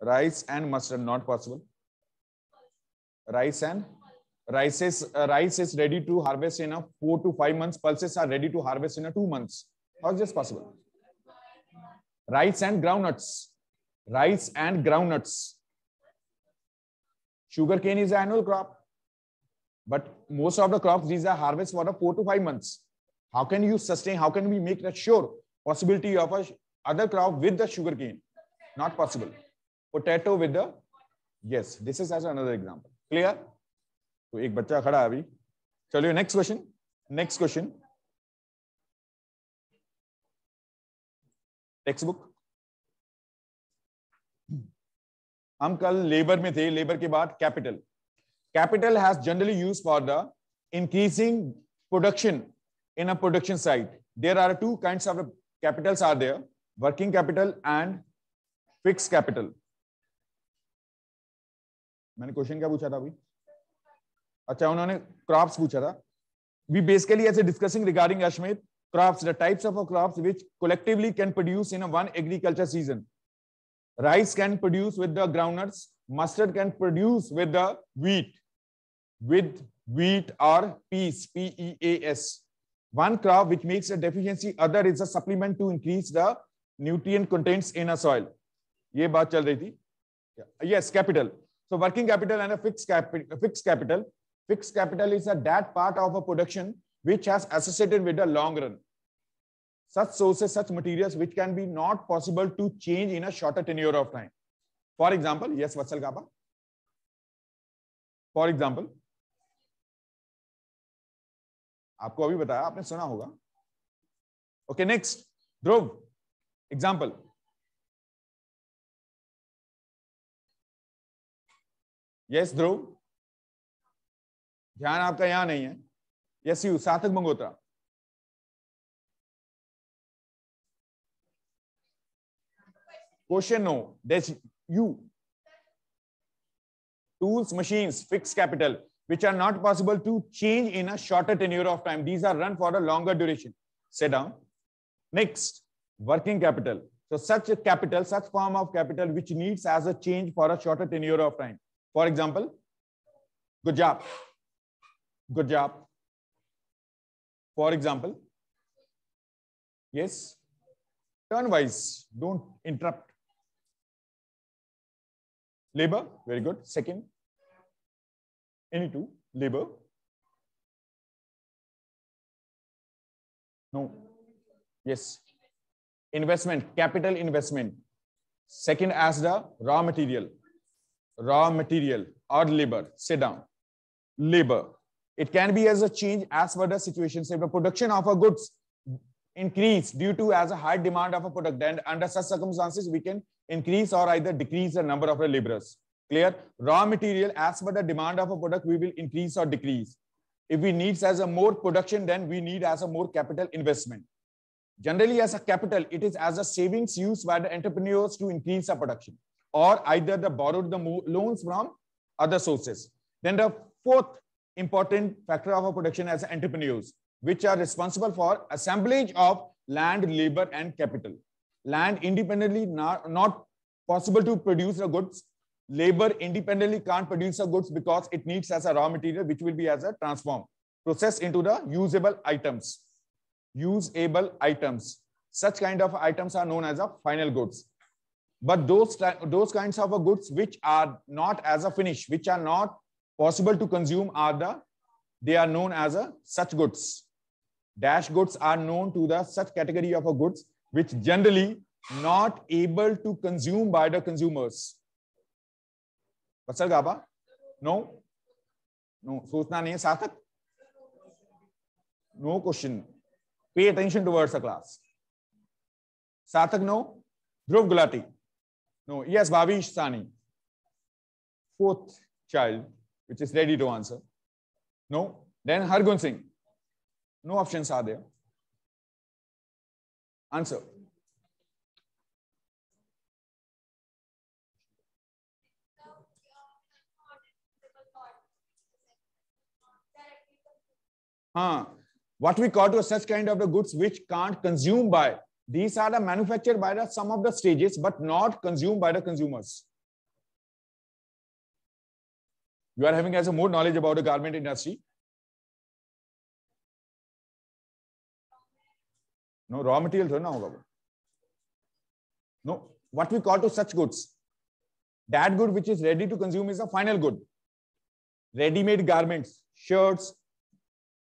rice and mustard not possible rice and rice is uh, rice is ready to harvest in a 4 to 5 months pulses are ready to harvest in a 2 months how is this possible rice and groundnuts rice and groundnuts sugar cane is an annual crop but most of the crops these are harvest for a 4 to 5 months how can you sustain how can we make that sure possibility of a other crop with the sugar cane not possible potato with yes this is as another example clear तो एक बच्चा खड़ा है अभी चलिए next question next question textbook हम कल labour में थे लेबर के बाद capital capital has generally use for the increasing production in a production site there are two kind of capitals are there working capital and fix capital मैंने question क्या पूछा था अभी अच्छा उन्होंने क्रॉप्स पूछा था वी बेसिकली ऐसे डिस्कसिंग रिगार्डिंग अश्मित crops the types of crops which collectively can produce in one agriculture season rice can produce with the groundnuts mustard can produce with the wheat with wheat और peas P E A S one crop which makes a deficiency other is a supplement to increase the nutrient contents in a soil ये बात चल रही थी yes capital So working capital and a fixed capital. Fixed capital. Fixed capital is a that part of a production which has associated with a long run. Such sources, such materials which can be not possible to change in a shorter tenure of time. For example, yes, Vatsal Gaba. for example आपको अभी बताया आपने सुना होगा okay next Dhruv example yes Dhruv ध्यान आपका यहां नहीं है yes you Sarthak Mangotra question no days you tools machines fix capital which are not possible to change in a shorter tenure of time these are run for a longer duration say down next working capital so such capital such form of capital which needs as a change for a shorter tenure of time For example, good job, good job. For example, yes, turn wise, don't interrupt. Labor, very good. Second, any two, labor. No, yes. Investment, capital investment. Second as the raw material raw material or labor. Sit down. Labor. It can be as a change as per the situation. Say the production of a goods increase due to as a high demand of a product and under such circumstances we can increase or either decrease the number of the laborers clear raw material as per the demand of a product we will increase or decrease if we needs as a more production then we need as a more capital investment generally as a capital it is as a savings used by the entrepreneurs to increase the production or either they borrowed the loans from other sources. Then the fourth important factor of our production as entrepreneurs, which are responsible for assemblage of land, labor, and capital. Land independently not, not possible to produce the goods. Labor independently can't produce the goods because it needs as a raw material, which will be as a transform process into the usable items. Usable items. Such kind of items are known as a final goods but those those kinds of goods which are not as a finish which are not possible to consume are the they are known as a such goods dash goods are known to the such category of a goods which generally not able to consume by the consumers Vatsal Gaba? no no sochna nahi sathak no question pay attention towards the class sathak no dhruv gulati no, yes, Bhavish Sani. Fourth child, which is ready to answer. No, then Hargun Singh. No options are there. Answer. Huh. What we call to such kind of the goods which can't consume by these are the manufactured by the some of the stages, but not consumed by the consumers. You are having as a more knowledge about the garment industry. No raw material थोड़ा ना होगा No, what we call to such goods. That good which is ready to consume is a final good. Ready-made garments, shirts,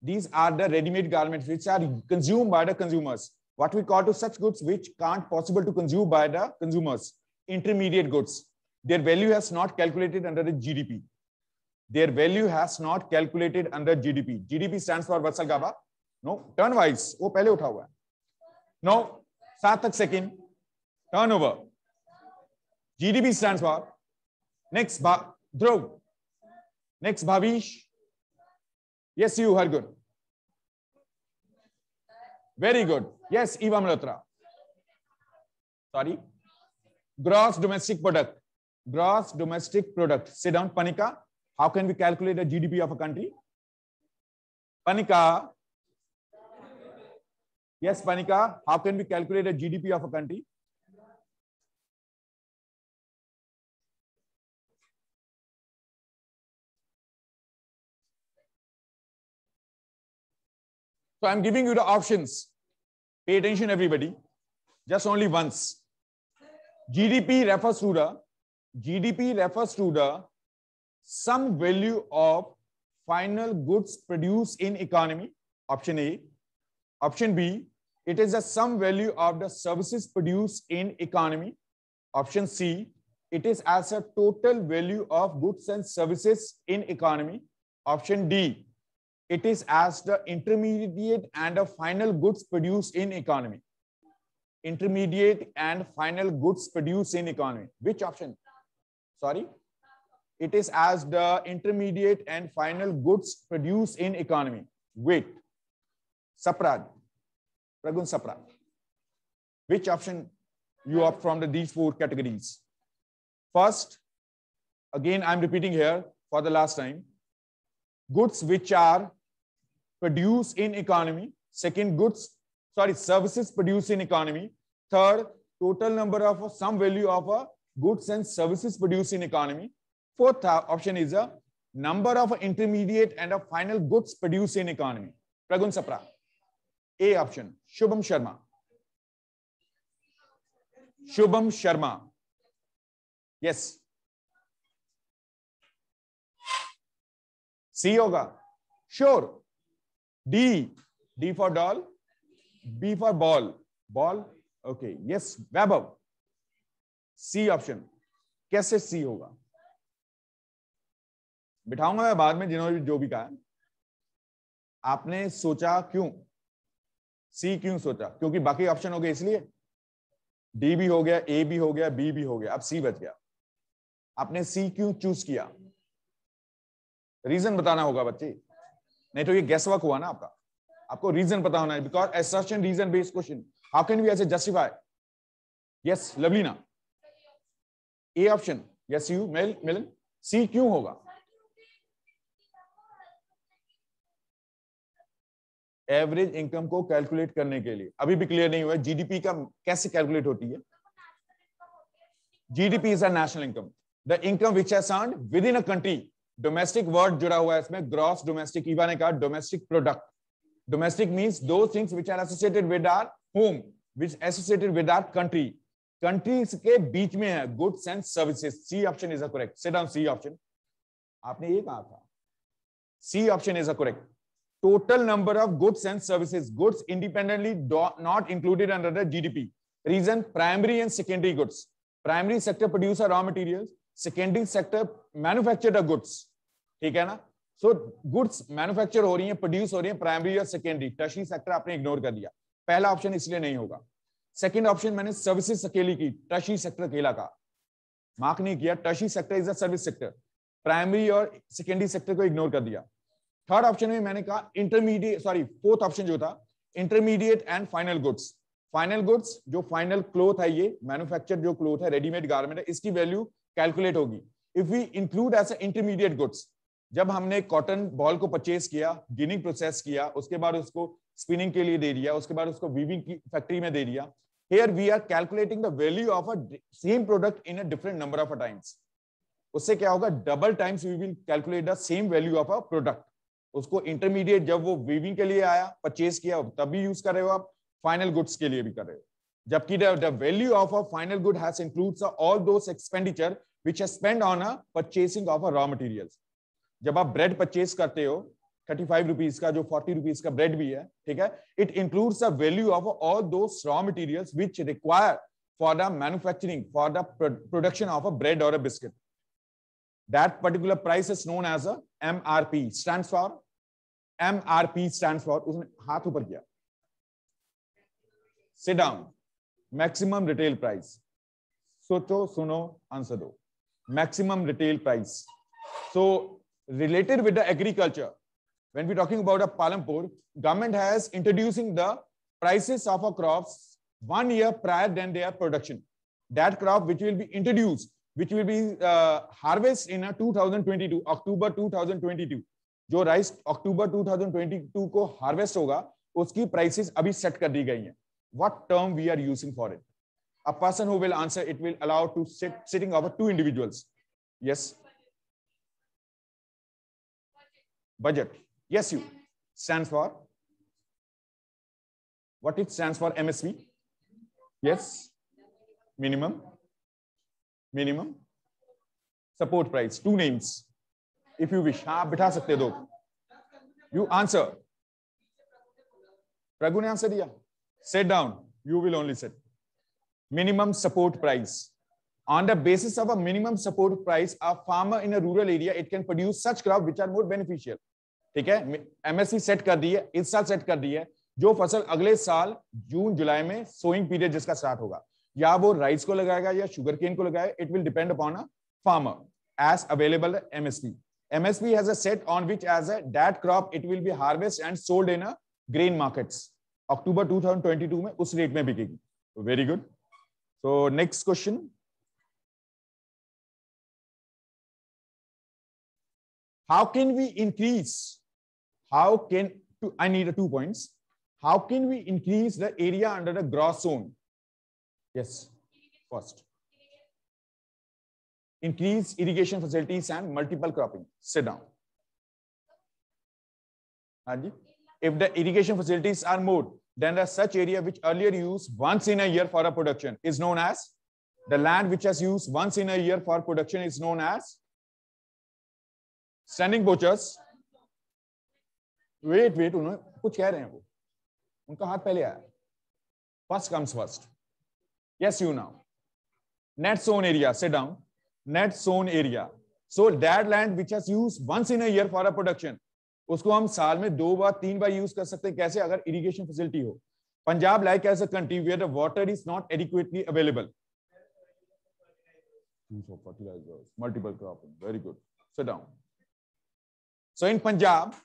these are the ready-made garments which are consumed by the consumers what we call to such goods which can't possible to consume by the consumers, intermediate goods. Their value has not calculated under the GDP. Their value has not calculated under GDP. GDP stands for Vatsal Gaba. No, turn wise, वो पहले उठा हुआ है. Now, सात तक second, turnover. GDP stands for next Dhruv, next Bhavish. Yes, you, Hargun. Very good yes Iva Malhotra sorry gross domestic product gross domestic product sit down Panika how can be calculate the GDP of a country Panika yes Panika how can be calculate the GDP of a country so i'm giving you the options Pay attention, everybody. Just only once. GDP refers to the GDP refers to the sum value of final goods produced in economy. Option A. Option B. It is the sum value of the services produced in economy. Option C. It is as a total value of goods and services in economy. Option D it is as the intermediate and the final goods produced in economy. Intermediate and final goods produced in economy. Which option? Sorry? It is as the intermediate and final goods produced in economy. Wait. Saprad. Pragun Saprad. Which option you opt from the, these four categories? First, again, I'm repeating here for the last time goods which are produce in economy second goods sorry services produce in economy third total number of some value of a goods and services produce in economy fourth option is a number of intermediate and a final goods produce in economy pragun sapra a option shubham sharma shubham sharma yes c होगा sure. D. D for doll. B for ball. Ball. Okay. Yes. Vaibhav. C option. कैसे C होगा बिठाऊंगा मैं बाद में जिन्होंने जो भी कहा आपने सोचा क्यों सी क्यों सोचा क्योंकि बाकी ऑप्शन हो गए इसलिए डी भी हो गया ए भी हो गया बी भी हो गया अब सी बच गया आपने सी क्यों चूज किया रीजन बताना होगा बच्चे नहीं तो ये गैस वर्क हुआ ना आपका आपको रीजन पता होना है because assertion reason based question how can we S A justify yes ना ए ऑप्शन यस यू मेल मिलन सी क्यों होगा एवरेज इनकम को कैलकुलेट करने के लिए अभी भी क्लियर नहीं हुआ जीडीपी का कैसे कैलकुलेट होती है GDP is a national income the income which is earn within a country domestic word जुड़ा हुआ है इसमें ग्रॉस डोमेस्टिक ईवा ने कहा डोमेस्टिक प्रोडक्ट डोमेस्टिक मीन्स दो things which are associated with our home which associated with our country countries के बीच में है goods and services C option is a correct set on C option आपने ये कहा था C option is a correct total number of goods and services goods independently not included under the GDP reason primary and secondary goods primary sector produce raw materials secondary sector manufacture goods ठीक है ना so goods manufacture हो रही है produce हो रही है primary और सेकेंडरी टर्शरी सेक्टर आपने इग्नोर कर दिया पहला ऑप्शन इसलिए नहीं होगा सेकेंड ऑप्शन मैंने सर्विसेस अकेली की टर्शरी सेक्टर अकेला का मार्क नहीं किया tertiary sector is a service sector primary और सेकेंडरी सेक्टर को इग्नोर कर दिया थर्ड ऑप्शन में मैंने कहा इंटरमीडिएट सॉरी फोर्थ ऑप्शन जो था intermediate and final goods final goods जो फाइनल क्लोथ है ये मैन्युफैक्चर जो क्लोथ है रेडीमेड गारमेंट है इसकी वैल्यू कैलकुलेट होगी if we include as intermediate goods जब हमने कॉटन बॉल को परचेस किया गिनिंग प्रोसेस किया उसके बाद उसको स्पिनिंग के लिए दे दिया उसके बाद उसको वीविंग की फैक्ट्री में दे दिया here we are calculating the value of a same product in a different number of a times उससे क्या होगा double times we will calculate the same value of a product उसको इंटरमीडिएट जब वो वीविंग के लिए आया परचेस किया तब भी यूज कर रहे हो आप फाइनल गुड्स के लिए भी कर रहे हो जबकि value of a final good has includes all those expenditure which has spend on a purchasing of a raw materials जब आप ब्रेड परचेस करते हो 35 रुपीस का जो 40 रुपीस का ब्रेड भी है ठीक है it includes the value of all those raw materials which require for the manufacturing for the production of a bread और a biscuit that particular price is known as a MRP stands for MRP stands for उसने हाथ ऊपर किया sit down maximum retail price सोचो सुनो answer दो maximum retail price so related with the agriculture when we talking about a Palampur government has introducing the prices of a crops one year prior then their production that crop which will be introduced which will be harvest in 2022 October 2022 जो rice अक्टूबर 2022 को harvest होगा उसकी prices अभी set कर दी गई हैं what term we are using for it. A person who will answer, it will allow to sit sitting over two individuals. Yes. Budget. Yes, you stands for. What it stands for MSV. Yes. Minimum. Minimum. Support price. Two names. If you wish. You answer. प्रगु ne answer diya. Sit down. You will only sit. Minimum support price. On the basis of a minimum support price, a farmer in a rural area, it can produce such crop which are more beneficial. ठीक है MSc set कर दी है इस साल set कर दी है जो फसल अगले साल जून जुलाई में सोइंग पीरियड जिसका स्टार्ट होगा या वो राइस को लगाएगा या शुगर केन को लगाएगा it will depend upon a farmer as available MSP MSP has a set on which as a that crop it will be harvested and sold in a grain markets. अक्टूबर 2022 में उस rate में बिकेगी very good so next question how can we increase how can to I need two points how can we increase the area under the gross zone yes first increase irrigation facilities and multiple cropping set down हाँ जी if the irrigation facilities are more then the such area which earlier used once in a year for a production is known as the land which has used once in a year for production is known as standing बोचर्स wait wait उन्होंने kuch keh rahe hain wo unka haath pehle aaya first comes first yes you now net sown area sit down net sown area so that land which has used once in a year for a production उसको हम साल में दो बार तीन बार use कर सकते हैं कैसे अगर इरिगेशन फैसिलिटी हो Punjab like as a country where the water is not adequately available multiple cropping very good sit down so in punjab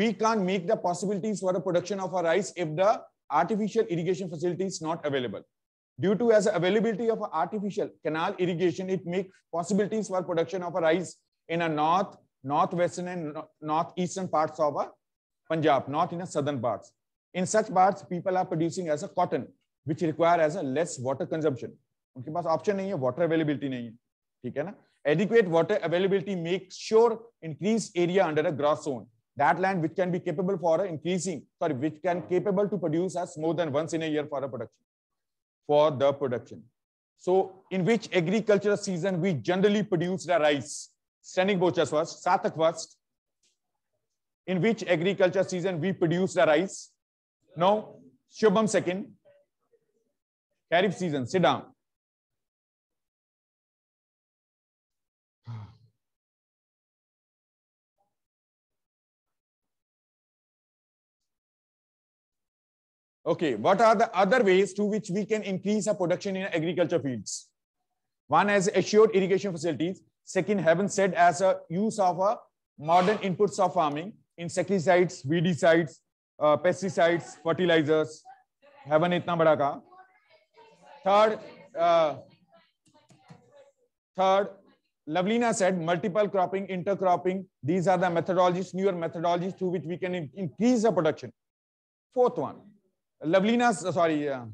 we can't make the possibilities for the production of our rice if the artificial irrigation facility is not available due to as availability of artificial canal irrigation it makes possibilities for production of a rice in a north northwestern and northeastern parts of uh, Punjab, not in the southern parts. In such parts, people are producing as a cotton, which require as a less water consumption. उनके पास option नहीं है water availability नहीं है ठीक है ना adequate water availability makes sure increase area under a grass zone that land which can be capable for uh, increasing sorry which can capable to produce as more than once in a year for a production for the production so in which agricultural season we generally produce the rice standing bochas first, Satak first. In which agriculture season we produce the rice? Now, Shubham second. Kharif season, sit down. Okay, what are the other ways to which we can increase our production in agriculture fields? One is assured irrigation facilities. Second, heaven said as a use of a modern inputs of farming, insecticides, weedicides, uh, pesticides, fertilizers. Heaven इतना bada ka. Third, uh, third, Lavlina said multiple cropping, intercropping. These are the methodologies, newer methodologies through which we can in increase the production. Fourth one, Lavlina, uh, sorry, uh,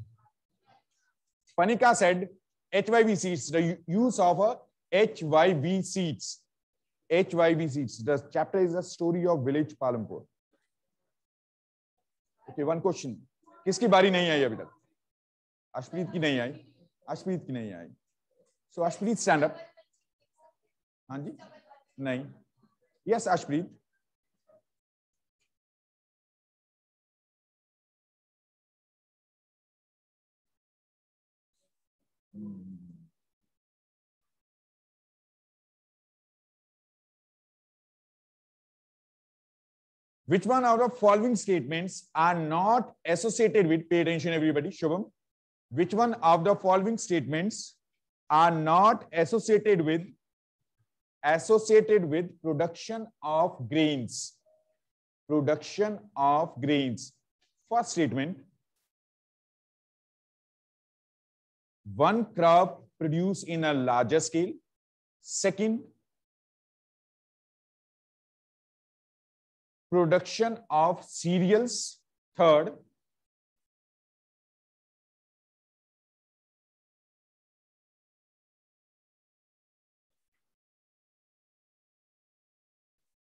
Panika said HYV seeds, the use of a HYB seats. HYB seats. The chapter is the story of village Palampur. Okay, one question. किसकी बारी नहीं आई अभी तक अशप्रीत की नहीं आई अशप्रीत की नहीं आई सो अशप्रीत stand up हाँ जी नहीं yes Ashpreet Hmm. Which one out of following statements are not associated with, pay attention everybody, Shubham. Which one of the following statements are not associated with, associated with production of grains? Production of grains. First statement, one crop produced in a larger scale. Second, production of cereals. Third,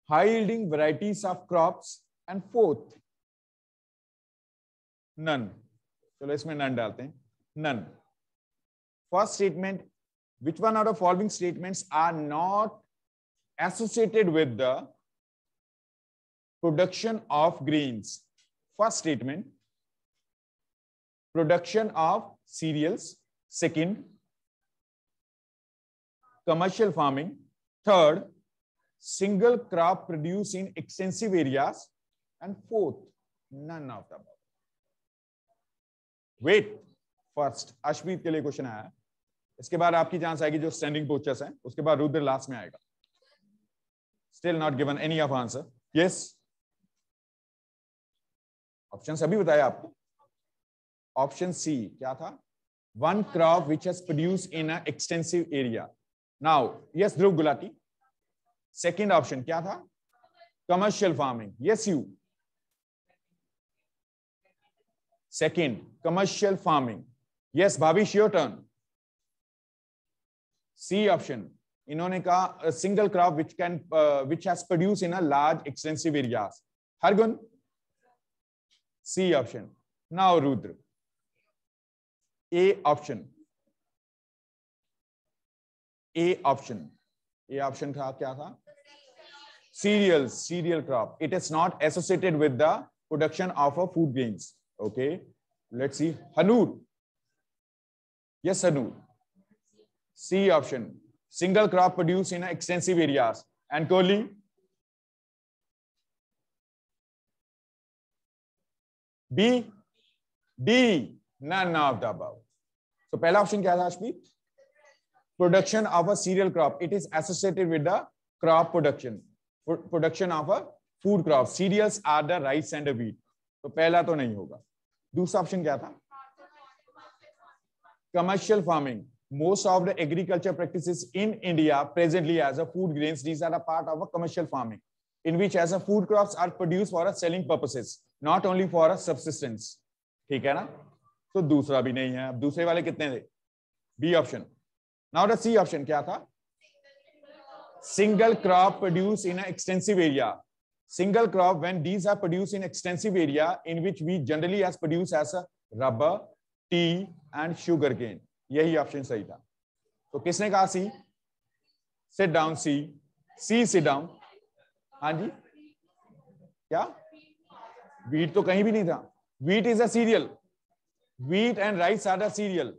high yielding varieties of crops. And fourth, none. चलो इसमें none डालते none. First statement, which one out of following statements are not associated with the production of grains. First statement, production of cereals. Second, commercial farming. Third, single crop produced in extensive areas. And fourth, none of the above. wait wait first Ashmeet के लिए question आया baad aapki jaan se aayegi jo standing पोचर्स हैं uske baad rudra last mein aayega still not given any of answer yes option सभी बताया आपको option C क्या था one crop which has produce in extensive area now yes Dhruv Gulati second option क्या था commercial farming yes you second commercial farming yes Bhavish your turn C option इन्होंने कहा single crop which can which has produce in a large extensive area हर Hargun C option now Rudra A option A option A option था क्या था serial cereal crop it is not associated with the production of a food grains okay let's see Hanoor yes Hanoor C option single crop produce in extensive areas and Kohli B D none of the above तो पहला option क्या था Ashmeet production of a cereal crop it is associated with the crop production production of a food crop cereals are the rice and a wheat तो पहला तो नहीं होगा दूसरा ऑप्शन क्या था commercial farming most of the agriculture practices in india presently as a food grains these are a part of a commercial farming in which as a food crops are produced for a selling purposes not only for a subsistence ठीक है ना तो दूसरा भी नहीं है अब दूसरे वाले कितने थे B option now the C option क्या था single crop produce in extensive area single crop when these are produce in extensive area in which we generally as produce as rubber tea and sugar sugarcane यही ऑप्शन सही था तो किसने कहा C sit down C C sit down हाँ जी क्या वीट तो कहीं भी नहीं था wheat is a cereal wheat and rice are a cereal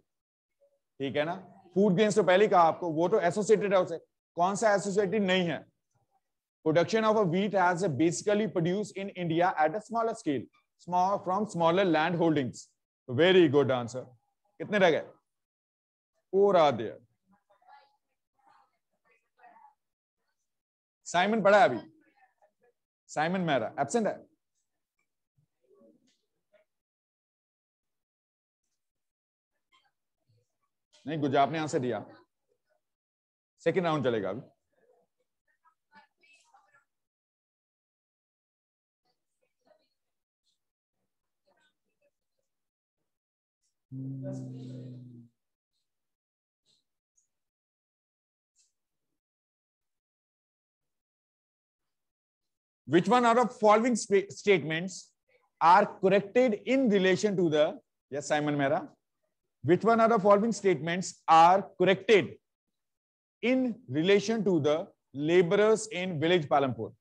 ठीक है ना फूड ग्रेन्स तो पहले कहा आपको वो तो एसोसिएटेड है उसे कौन सा एसोसिएटेड नहीं है production of a wheat has basically produce in India at a smaller scale small from smaller land holdings very good answer कितने रह गए? साइमन पढ़ा है अभी? साइमन मेरा एबसेंट है? नहीं गुजर आपने आंसर दिया सेकंड राउंड चलेगा अभी Which one out of following statements are corrected in relation to the yes Simon Mehra which one of the following statements are corrected in relation to the laborers in village Palampur.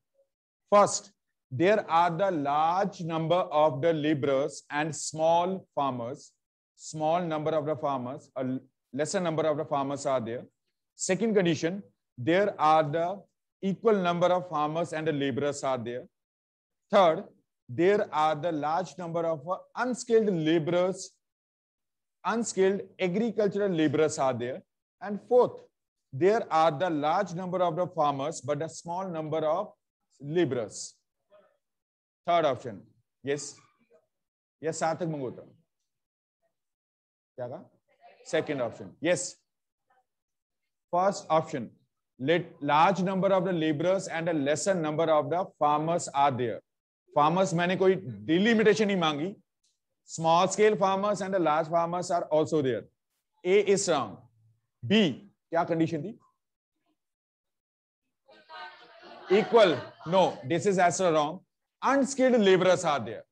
First, there are the large number of the laborers and small farmers, small number of the farmers, a lesser number of the farmers are there. Second condition, there are the equal number of farmers and the laborers are there. Third, there are the large number of unskilled laborers unskilled agricultural laborers are there. And fourth, there are the large number of the farmers, but a small number of laborers. Third option. Yes. Yes, Sarthak Mangotra. Second option. Yes. First option. Let large number of the laborers and a lesser number of the farmers are there. Farmers, मैंने कोई delimitation नहीं small scale farmers and the large farmers are also there a is wrong b kya condition thi equal no this is as wrong unskilled laborers are there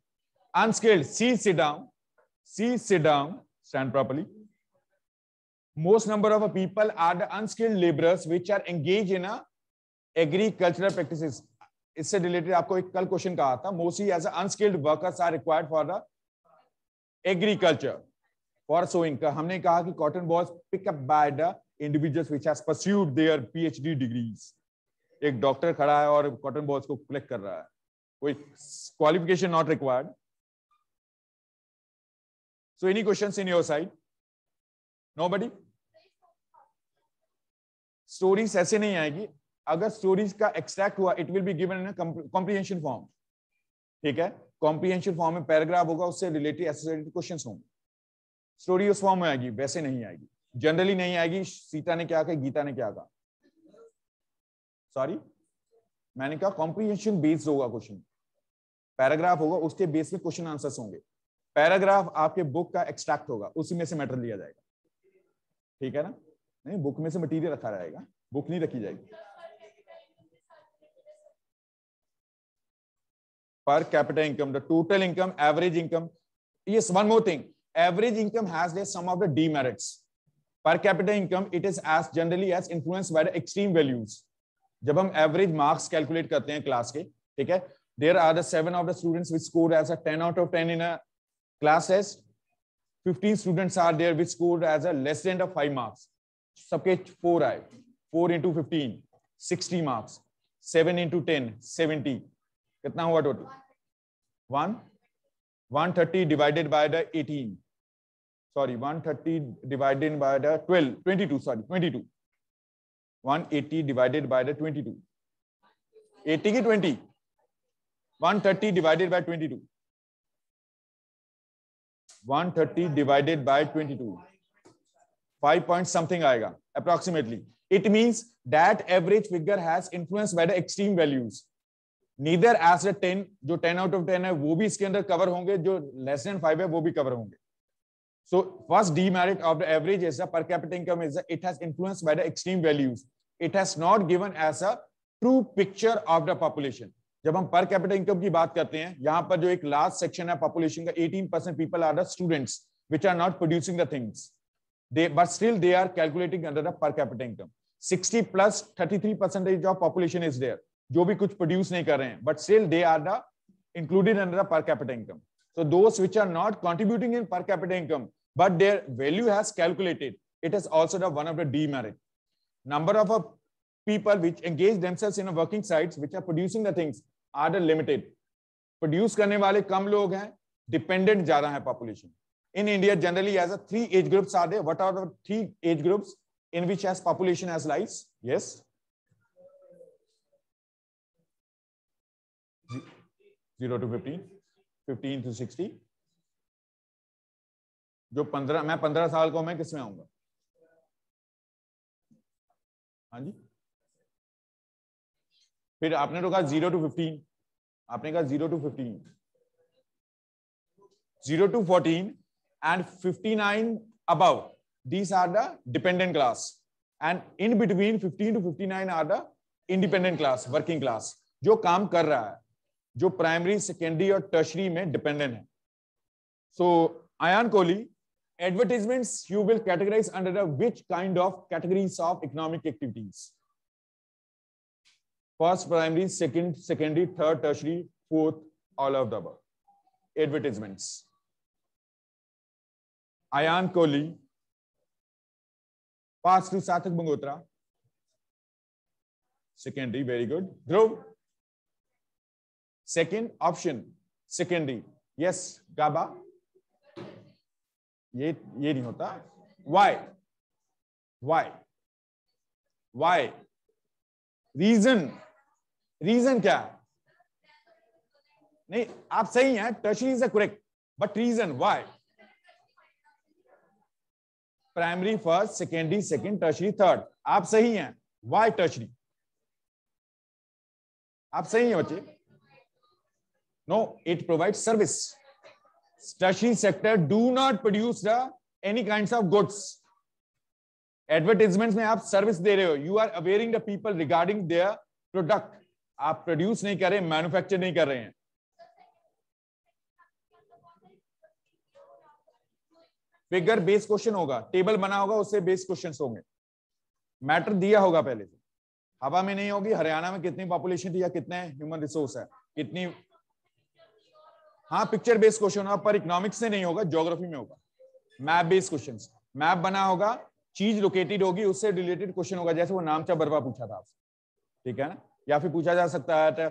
unskilled c sit down c sit down stand properly most number of people are the unskilled laborers which are engaged in a agricultural practices इससे related आपको एक कल question कहा था mostly as unskilled workers are required for the for sowing का हमने कहा कि cotton was picked up by the individuals which their P H D degrees एक डॉक्टर खड़ा है और कॉटन बॉल्स को कलेक्ट कर रहा है कोई qualification not required so any question in your side nobody stories ऐसे नहीं आएगी अगर स्टोरीज का एक्सट्रैक्ट हुआ it will be given in comprehension form ठीक है कॉम्प्रीहेंशन फॉर्म में पैराग्राफ होगा उससे रिलेटेड एसोसिएटेड क्वेश्चन होंगे स्टोरी उस फॉर्म में आएगी वैसे नहीं आएगी जनरली नहीं आएगी सीता ने क्या कहा गीता ने क्या कहा सॉरी मैंने कहा कॉम्प्रीहेंशन बेस्ड होगा क्वेश्चन पैराग्राफ होगा उसके बेस में क्वेश्चन आंसर्स होंगे पैराग्राफ आपके बुक का एक्सट्रैक्ट होगा उसी में से मैटर लिया जाएगा ठीक है ना नहीं बुक में से मटीरियल रखा जाएगा बुक नहीं रखी जाएगी per capita income, the total income, average income. Yes, one more thing. Average income has the some of the demerits. Per capita income, it is as generally as influenced by the extreme values. जब हम average marks calculate करते हैं class के ठीक है there are the seven of the students which score as a ten out of ten in a class test fifteen students are there which score as a less than of five marks सबके four आए four into fifteen sixty marks seven into ten seventy कितना हुआ total 1 130 divided by the 18 sorry 130 divided by the 12 22 sorry 22 180 divided by the 22 80 to 20 130 divided by 22 130 divided by 22 5 point something aega approximately it means that average figure has influenced by the extreme values neither as a ten जो ten out of ten है वो भी इसके अंदर cover होंगे जो less than five है वो भी कवर होंगे so first the merit of the average is per capital income is it has influence by the extreme values it has not given as a true picture of the population जब हम पर capital income की बात करते हैं यहाँ पर जो एक लार्ज सेक्शन है पॉपुलेशन का 18 percent people are the students which are not producing the things they but still they are calculating under the per capital income 60 plus 33 percentage of population is there जो भी कुछ प्रोड्यूस नहीं कर रहे हैं but still they are the included under per capital income so those which are not contributing in per capital income but their value has calculated it is also the one of the demerit number of a people which engage themselves in working sites which are producing the things are the limited produce करने वाले कम लोग हैं dependent ज्यादा है population in India generally as a three age groups are there what are the three age groups in which as population has lies yes zero to fifteen fifteen to sixty जो पंद्रह मैं पंद्रह साल को मैं किसमें आऊंगा हाँ जी फिर आपने तो कहा जीरो टू फिफ्टीन आपने कहा zero to fifteen zero to fourteen and fifty nine अब these are the dependent class and in between fifteen to fifty nine are the independent class working class जो काम कर रहा है जो प्राइमरी सेकेंडरी और टर्शरी में डिपेंडेंट है so Ayaan Kohli advertisements you will categorise under which kind of category of economic activities first primary second secondary third tertiary fourth all of दटीजमेंट Ayaan Kohli pass to Sarthak Mangotra secondary very good Dhruv second option secondary yes Gaba ये ये नहीं होता Why? Why? Why? Reason. Reason क्या नहीं आप सही हैं tertiary is a correct but reason why primary first secondary second tertiary third आप सही हैं वाई टर्शरी आप सही हैं बच्चे No, it provides service. Tertiary sector do not produce the any kinds of goods. Advertisement में आप सर्विस दे रहे हो you are awaring the people regarding their product आप प्रोड्यूस नहीं कर रहे मैन्युफैक्चर नहीं कर रहे हैं फिगर बेस क्वेश्चन होगा टेबल बना होगा उससे बेस क्वेश्चन होंगे मैटर दिया होगा पहले से हवा में नहीं होगी हरियाणा में कितनी पॉपुलेशन थी या कितने ह्यूमन रिसोर्स है कितनी हाँ पिक्चर बेस्ड क्वेश्चन होगा पर इकोनॉमिक्स से नहीं होगा ज्योग्राफी में होगा मैप बेस्ड क्वेश्चन मैप बना होगा चीज लोकेटेड होगी उससे रिलेटेड क्वेश्चन होगा जैसे वो नामचा बर्फा पूछा था आपसे ठीक है ना या फिर पूछा जा सकता है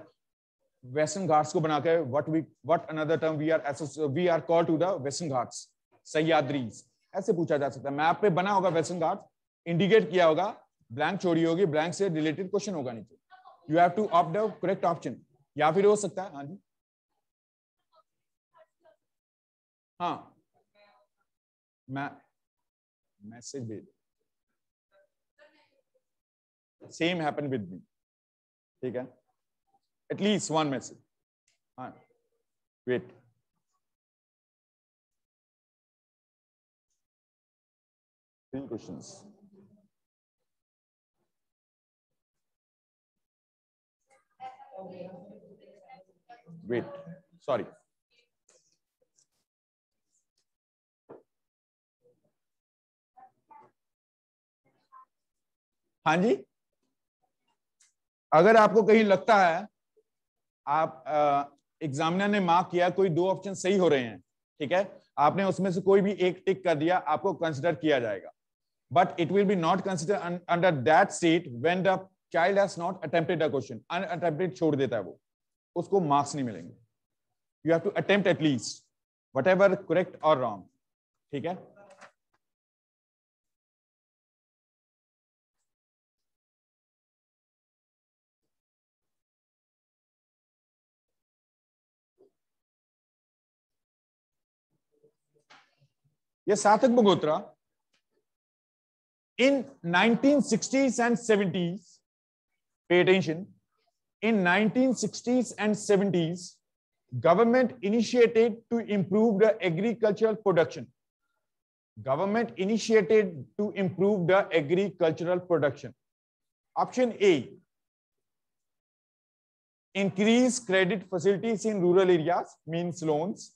वेस्टर्न तो घाट्स को बनाकर what we what another term we are we are call to the Western Ghats Sahyadris ऐसे पूछा जा सकता है मैप पे बना होगा वेस्टर्न घाट इंडिकेट किया होगा ब्लैंक छोड़ी होगी ब्लैंक से रिलेटेड क्वेश्चन होगा नीचे you have to opt the correct option या फिर हो सकता है हाँ जी हाँ मैं मैसेज भेज सेम हैपन विद मी ठीक है एटलीस्ट वन मैसेज हाँ wait three questions wait sorry हाँ जी अगर आपको कहीं लगता है आप एग्जामिनर ने मार्क किया कोई दो ऑप्शन सही हो रहे हैं ठीक है आपने उसमें से कोई भी एक टिक कर दिया आपको कंसिडर किया जाएगा but it will be not consider under that seat when the child has not attempted a question unattempted छोड़ देता है वो उसको मार्क्स नहीं मिलेंगे you have to attempt at least whatever correct और रॉन्ग ठीक है ये सार्थक in 1960s and 70s pay attention in 1960s and 70s government initiated to improve the agricultural production government initiated to improve the agricultural production option a increase credit facilities in rural areas means loans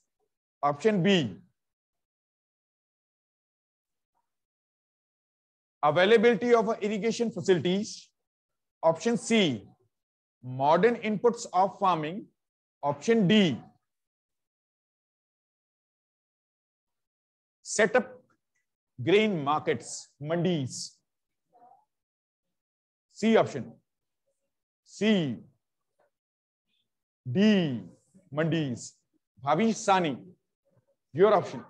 option b availability of irrigation facilities. Option C, modern inputs of farming. Option D, set up grain markets, mandis. C option. C. D. Mandis. Bhavi Sani. Your option.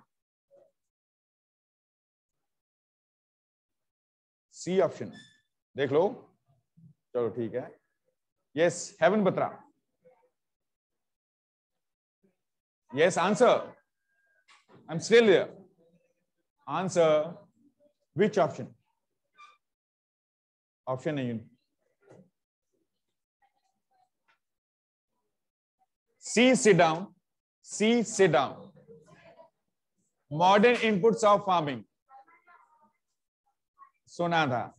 C option देख लो चलो ठीक है yes हेवन Batra yes answer I am still answer which option option नहीं C sit down C sit down modern inputs of farming Sonada.